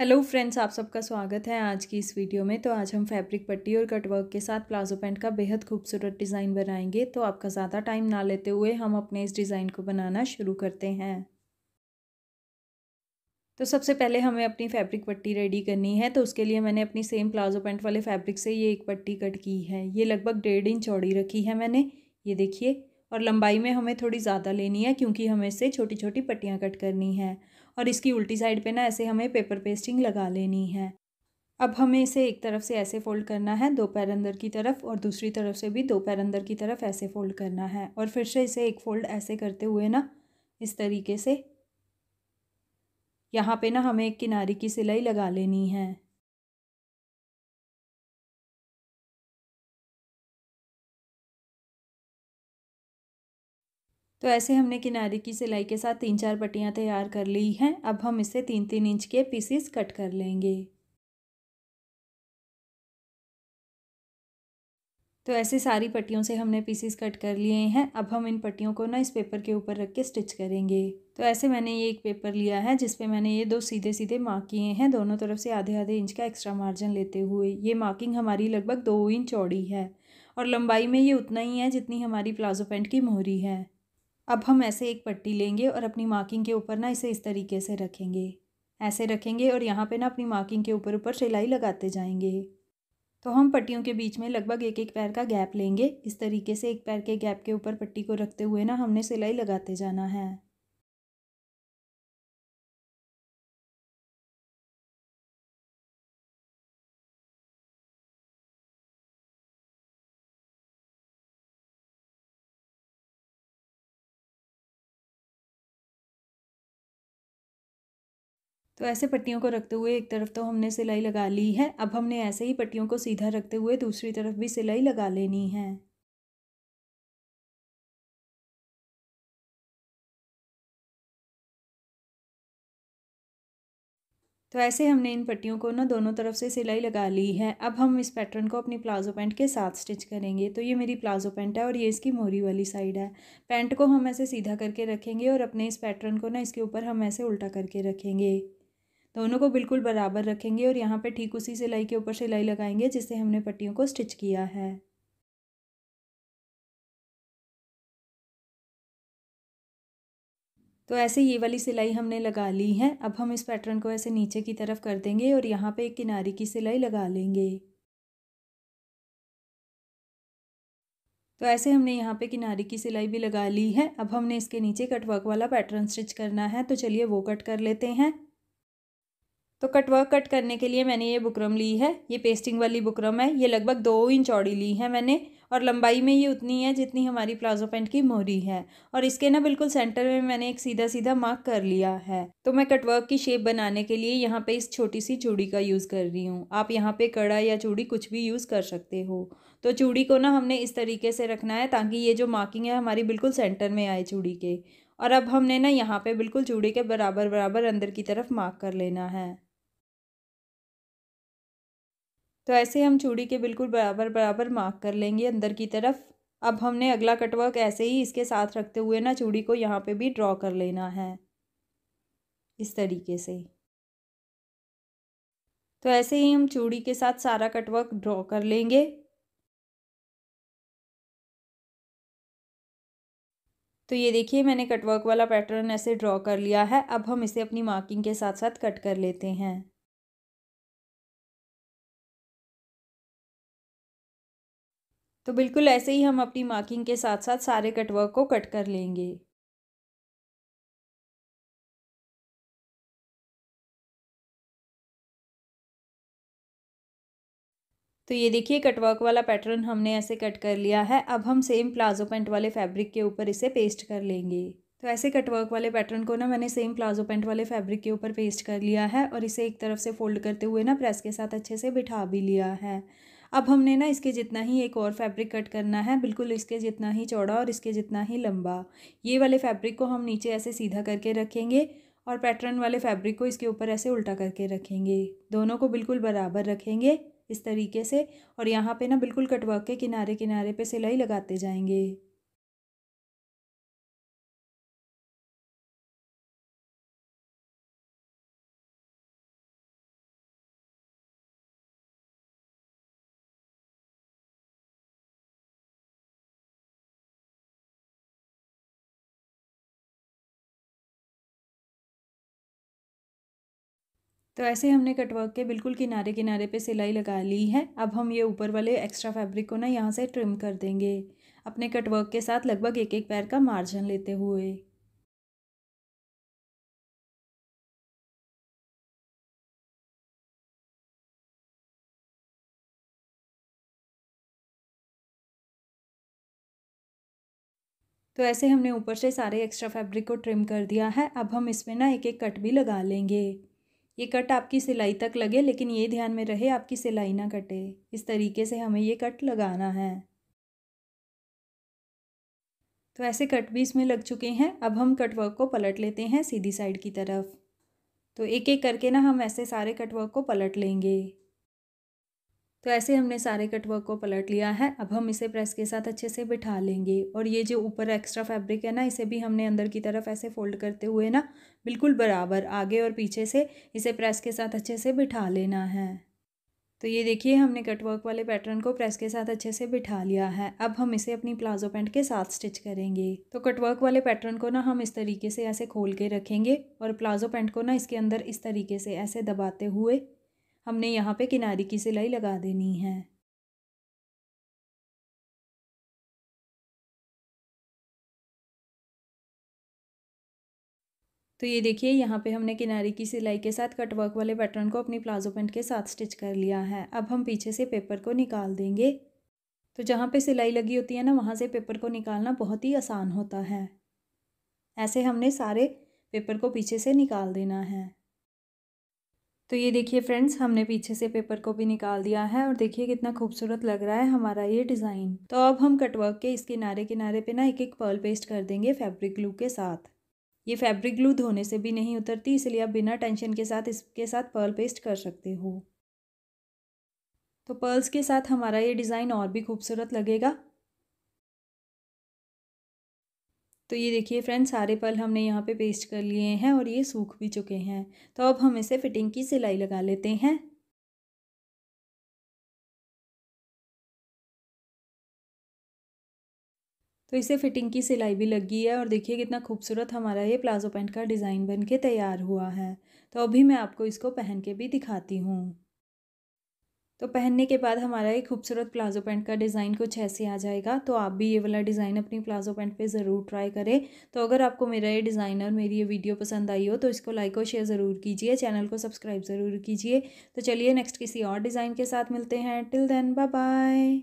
hello friends आप सबका स्वागत है आज की इस वीडियो में तो आज हम फैब्रिक पट्टी और कटवर्क के साथ प्लाजो पैंट का बेहद खूबसूरत डिज़ाइन बनाएंगे तो आपका ज़्यादा टाइम ना लेते हुए हम अपने इस डिज़ाइन को बनाना शुरू करते हैं तो सबसे पहले हमें अपनी फैब्रिक पट्टी रेडी करनी है तो उसके लिए मैंने अपनी सेम प्लाजो पैंट वाले फैब्रिक से ये एक पट्टी कट की है ये लगभग डेढ़ इंच चौड़ी रखी है मैंने ये देखिए और लंबाई में हमें थोड़ी ज़्यादा लेनी है क्योंकि हमें इससे छोटी छोटी पट्टियाँ कट करनी है और इसकी उल्टी साइड पे ना ऐसे हमें पेपर पेस्टिंग लगा लेनी है अब हमें इसे एक तरफ से ऐसे फ़ोल्ड करना है दो पैर अंदर की तरफ और दूसरी तरफ से भी दो पैर अंदर की तरफ ऐसे फ़ोल्ड करना है और फिर से इसे एक फ़ोल्ड ऐसे करते हुए ना इस तरीके से यहाँ पे ना हमें एक किनारी की सिलाई लगा लेनी है तो ऐसे हमने किनारे की सिलाई के साथ तीन चार पट्टियाँ तैयार कर ली हैं अब हम इसे तीन तीन इंच के पीसीस कट कर लेंगे तो ऐसे सारी पट्टियों से हमने पीसीस कट कर लिए हैं अब हम इन पट्टियों को ना इस पेपर के ऊपर रख के स्टिच करेंगे तो ऐसे मैंने ये एक पेपर लिया है जिस पे मैंने ये दो सीधे सीधे मार्क किए हैं दोनों तरफ से आधे आधे इंच का एक्स्ट्रा मार्जिन लेते हुए ये मार्किंग हमारी लगभग दो इंच चौड़ी है और लंबाई में ये उतना ही है जितनी हमारी प्लाजो पैंट की मोहरी है अब हम ऐसे एक पट्टी लेंगे और अपनी मार्किंग के ऊपर ना इसे इस तरीके से रखेंगे ऐसे रखेंगे और यहाँ पे ना अपनी मार्किंग के ऊपर ऊपर सिलाई लगाते जाएंगे तो हम पट्टियों के बीच में लगभग एक एक पैर का गैप लेंगे इस तरीके से एक पैर के गैप के ऊपर पट्टी को रखते हुए ना हमने सिलाई लगाते जाना है तो ऐसे पट्टियों को रखते हुए एक तरफ तो हमने सिलाई लगा ली है अब हमने ऐसे ही पट्टियों को सीधा रखते हुए दूसरी तरफ भी सिलाई लगा लेनी है तो ऐसे हमने इन पट्टियों को ना दोनों तरफ से सिलाई लगा ली है अब हम इस पैटर्न को अपनी प्लाजो पैंट के साथ स्टिच करेंगे तो ये मेरी प्लाजो पैंट है और ये इसकी मोरी वाली साइड है पैंट को हम ऐसे सीधा करके रखेंगे और अपने इस पैटर्न को ना इसके ऊपर हम ऐसे उल्टा करके रखेंगे दोनों को बिल्कुल बराबर रखेंगे और यहाँ पे ठीक उसी सिलाई के ऊपर सिलाई लगाएंगे जिससे हमने पट्टियों को स्टिच किया है तो ऐसे ये वाली सिलाई हमने लगा ली है अब हम इस पैटर्न को ऐसे नीचे की तरफ कर देंगे और यहाँ पे एक किनारे की सिलाई लगा लेंगे तो ऐसे हमने यहाँ पे किनारे की सिलाई भी लगा ली है अब हमने इसके नीचे कटवर्क वाला पैटर्न स्टिच करना है तो चलिए वो कट कर लेते हैं तो कटवर्क कट करने के लिए मैंने ये बुकरम ली है ये पेस्टिंग वाली बुकरम है ये लगभग दो इंच चौड़ी ली है मैंने और लंबाई में ये उतनी है जितनी हमारी प्लाजो पैंट की मोहरी है और इसके ना बिल्कुल सेंटर में मैंने एक सीधा सीधा मार्क कर लिया है तो मैं कटवर्क की शेप बनाने के लिए यहाँ पे इस छोटी सी चूड़ी का यूज़ कर रही हूँ आप यहाँ पे कड़ा या चूड़ी कुछ भी यूज़ कर सकते हो तो चूड़ी को ना हमने इस तरीके से रखना है ताकि ये जो मार्किंग है हमारी बिल्कुल सेंटर में आए चूड़ी के और अब हमने ना यहाँ पर बिल्कुल चूड़ी के बराबर बराबर अंदर की तरफ मार्क कर लेना है तो ऐसे हम चूड़ी के बिल्कुल बराबर बराबर मार्क कर लेंगे अंदर की तरफ अब हमने अगला कटवर्क ऐसे ही इसके साथ रखते हुए ना चूड़ी को यहाँ पे भी ड्रॉ कर लेना है इस तरीके से तो ऐसे ही हम चूड़ी के साथ सारा कटवर्क ड्रॉ कर लेंगे तो ये देखिए मैंने कटवर्क वाला पैटर्न ऐसे ड्रॉ कर लिया है अब हम इसे अपनी मार्किंग के साथ साथ कट कर लेते हैं तो बिल्कुल ऐसे ही हम अपनी मार्किंग के साथ साथ सारे कटवर्क को कट कर लेंगे तो ये देखिए कटवर्क वाला पैटर्न हमने ऐसे कट कर लिया है अब हम सेम प्लाजो पेंट वाले फैब्रिक के ऊपर इसे पेस्ट कर लेंगे तो ऐसे कटवर्क वाले पैटर्न को ना मैंने सेम प्लाजो पेंट वाले फैब्रिक के ऊपर पेस्ट कर लिया है और इसे एक तरफ से फोल्ड करते हुए ना प्रेस के साथ अच्छे से बिठा भी लिया है अब हमने ना इसके जितना ही एक और फैब्रिक कट करना है बिल्कुल इसके जितना ही चौड़ा और इसके जितना ही लंबा ये वाले फैब्रिक को हम नीचे ऐसे सीधा करके रखेंगे और पैटर्न वाले फैब्रिक को इसके ऊपर ऐसे उल्टा करके रखेंगे दोनों को बिल्कुल बराबर रखेंगे इस तरीके से और यहाँ पे ना बिल्कुल कटवा के किनारे किनारे पे सिलाई लगाते जाएंगे तो ऐसे हमने कटवर्क के बिल्कुल किनारे किनारे पे सिलाई लगा ली है अब हम ये ऊपर वाले एक्स्ट्रा फैब्रिक को ना यहाँ से ट्रिम कर देंगे अपने कटवर्क के साथ लगभग एक एक पैर का मार्जिन लेते हुए तो ऐसे हमने ऊपर से सारे एक्स्ट्रा फैब्रिक को ट्रिम कर दिया है अब हम इसमें ना एक एक कट भी लगा लेंगे ये कट आपकी सिलाई तक लगे लेकिन ये ध्यान में रहे आपकी सिलाई ना कटे इस तरीके से हमें ये कट लगाना है तो ऐसे कट भी इसमें लग चुके हैं अब हम कटवर्क को पलट लेते हैं सीधी साइड की तरफ तो एक एक करके ना हम ऐसे सारे कटवर्क को पलट लेंगे तो ऐसे हमने सारे कटवर्क को पलट लिया है अब हम इसे प्रेस के साथ अच्छे से बिठा लेंगे और ये जो ऊपर एक्स्ट्रा फैब्रिक है ना इसे भी हमने अंदर की तरफ ऐसे फोल्ड करते हुए ना बिल्कुल बराबर आगे और पीछे से इसे प्रेस के साथ अच्छे से बिठा लेना है तो ये देखिए हमने कटवर्क वाले पैटर्न को प्रेस के साथ अच्छे से बिठा लिया है अब हम इसे अपनी प्लाजो पैंट के साथ स्टिच करेंगे तो कटवर्क वाले पैटर्न को ना हम इस तरीके से ऐसे खोल के रखेंगे और प्लाजो पैंट को ना इसके अंदर इस तरीके से ऐसे दबाते हुए हमने यहाँ पे किनारी की सिलाई लगा देनी है तो ये देखिए यहाँ पे हमने किनारे की सिलाई के साथ कटवर्क वाले पैटर्न को अपनी प्लाजो पेंट के साथ स्टिच कर लिया है अब हम पीछे से पेपर को निकाल देंगे तो जहाँ पे सिलाई लगी होती है ना वहाँ से पेपर को निकालना बहुत ही आसान होता है ऐसे हमने सारे पेपर को पीछे से निकाल देना है तो ये देखिए फ्रेंड्स हमने पीछे से पेपर को भी निकाल दिया है और देखिए कितना खूबसूरत लग रहा है हमारा ये डिज़ाइन तो अब हम कटवर्क के इस किनारे किनारे पे ना एक एक पर्ल पेस्ट कर देंगे फैब्रिक ग्लू के साथ ये फैब्रिक ग्लू धोने से भी नहीं उतरती इसलिए आप बिना टेंशन के साथ इसके साथ पर्ल पेस्ट कर सकते हो तो पर्ल्स के साथ हमारा ये डिज़ाइन और भी खूबसूरत लगेगा तो ये देखिए फ्रेंड्स सारे पल हमने यहाँ पे पेस्ट कर लिए हैं और ये सूख भी चुके हैं तो अब हम इसे फिटिंग की सिलाई लगा लेते हैं तो इसे फिटिंग की सिलाई भी लगी है और देखिए कितना खूबसूरत हमारा ये प्लाजो पैंट का डिज़ाइन बन के तैयार हुआ है तो अभी मैं आपको इसको पहन के भी दिखाती हूँ तो पहनने के बाद हमारा एक खूबसूरत प्लाजो पैंट का डिज़ाइन कुछ ऐसे आ जाएगा तो आप भी ये वाला डिज़ाइन अपनी प्लाजो पैंट पे ज़रूर ट्राई करें तो अगर आपको मेरा ये डिज़ाइन और मेरी ये वीडियो पसंद आई हो तो इसको लाइक और शेयर ज़रूर कीजिए चैनल को सब्सक्राइब ज़रूर कीजिए तो चलिए नेक्स्ट किसी और डिज़ाइन के साथ मिलते हैं टिल देन बाय